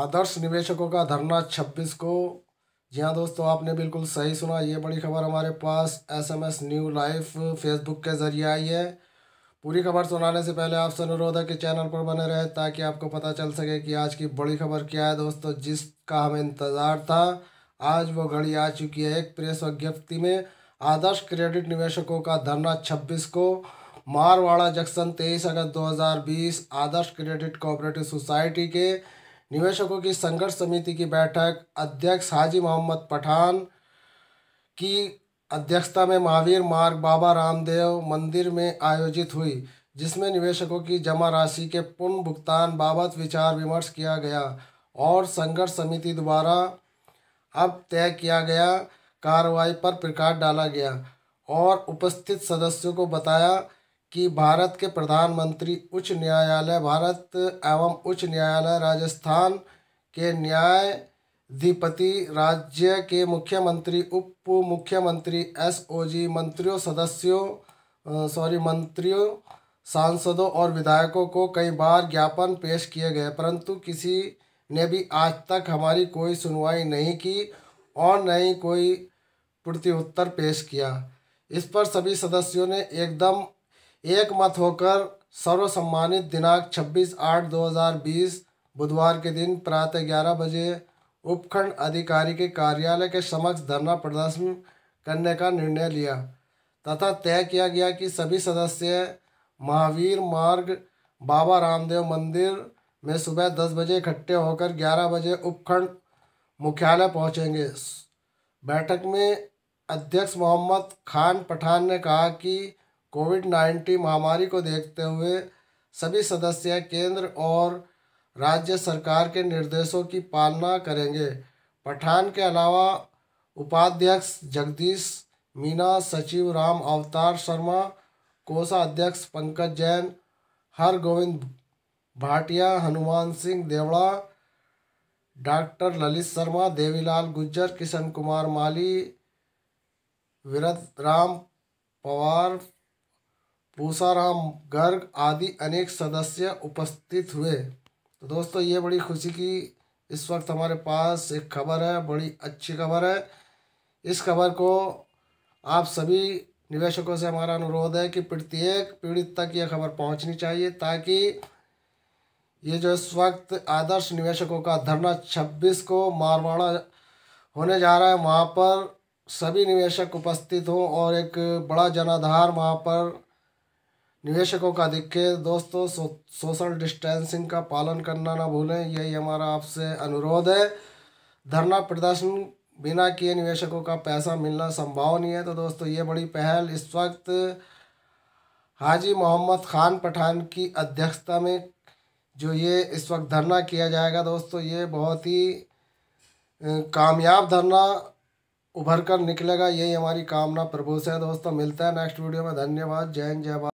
आदर्श निवेशकों का धरना छब्बीस को जी हाँ दोस्तों आपने बिल्कुल सही सुना ये बड़ी खबर हमारे पास एसएमएस न्यू लाइफ फेसबुक के ज़रिए आई है पूरी खबर सुनाने से पहले आपसे अनुरोध है कि चैनल पर बने रहे ताकि आपको पता चल सके कि आज की बड़ी खबर क्या है दोस्तों जिसका हमें इंतज़ार था आज वो घड़ी आ चुकी है एक प्रेस विज्ञप्ति में आदर्श क्रेडिट निवेशकों का धरना छब्बीस को मारवाड़ा जंक्शन तेईस अगस्त दो आदर्श क्रेडिट कोऑपरेटिव सोसाइटी के निवेशकों की संघर्ष समिति की बैठक अध्यक्ष हाजी मोहम्मद पठान की अध्यक्षता में महावीर मार्ग बाबा रामदेव मंदिर में आयोजित हुई जिसमें निवेशकों की जमा राशि के पुनः भुगतान बाबत विचार विमर्श किया गया और संघर्ष समिति द्वारा अब तय किया गया कार्रवाई पर प्रकाश डाला गया और उपस्थित सदस्यों को बताया कि भारत के प्रधानमंत्री उच्च न्यायालय भारत एवं उच्च न्यायालय राजस्थान के न्यायधिपति राज्य के मुख्यमंत्री उप मुख्यमंत्री एस ओ जी मंत्रियों सदस्यों सॉरी मंत्रियों सांसदों और विधायकों को कई बार ज्ञापन पेश किए गए परंतु किसी ने भी आज तक हमारी कोई सुनवाई नहीं की और न ही कोई प्रत्युत्तर पेश किया इस पर सभी सदस्यों ने एकदम एक मत होकर सर्वसम्मानित दिनांक 26 आठ 2020 बुधवार के दिन प्रातः ग्यारह बजे उपखंड अधिकारी के कार्यालय के समक्ष धरना प्रदर्शन करने का निर्णय लिया तथा तय किया गया कि सभी सदस्य महावीर मार्ग बाबा रामदेव मंदिर में सुबह दस बजे इकट्ठे होकर ग्यारह बजे उपखंड मुख्यालय पहुंचेंगे बैठक में अध्यक्ष मोहम्मद खान पठान ने कहा कि कोविड नाइन्टीन महामारी को देखते हुए सभी सदस्य केंद्र और राज्य सरकार के निर्देशों की पालना करेंगे पठान के अलावा उपाध्यक्ष जगदीश मीना सचिव राम अवतार शर्मा कोषा अध्यक्ष पंकज जैन हर गोविंद भाटिया हनुमान सिंह देवड़ा डॉक्टर ललित शर्मा देवीलाल गुज्जर किशन कुमार माली वीरत राम पवार पूसाराम गर्ग आदि अनेक सदस्य उपस्थित हुए तो दोस्तों ये बड़ी खुशी की इस वक्त हमारे पास एक खबर है बड़ी अच्छी खबर है इस खबर को आप सभी निवेशकों से हमारा अनुरोध है कि प्रत्येक पीड़ित तक यह खबर पहुंचनी चाहिए ताकि ये जो इस वक्त आदर्श निवेशकों का धरना छब्बीस को मारवाड़ा होने जा रहा है वहाँ पर सभी निवेशक उपस्थित हों और एक बड़ा जनाधार वहाँ पर निवेशकों का दिखे दोस्तों सो, सोशल डिस्टेंसिंग का पालन करना ना भूलें यही हमारा आपसे अनुरोध है धरना प्रदर्शन बिना किए निवेशकों का पैसा मिलना संभव नहीं है तो दोस्तों ये बड़ी पहल इस वक्त हाजी मोहम्मद खान पठान की अध्यक्षता में जो ये इस वक्त धरना किया जाएगा दोस्तों ये बहुत ही कामयाब धरना उभर कर निकलेगा यही हमारी कामना प्रभु से दोस्तों मिलता है नेक्स्ट वीडियो में धन्यवाद जय जय भारत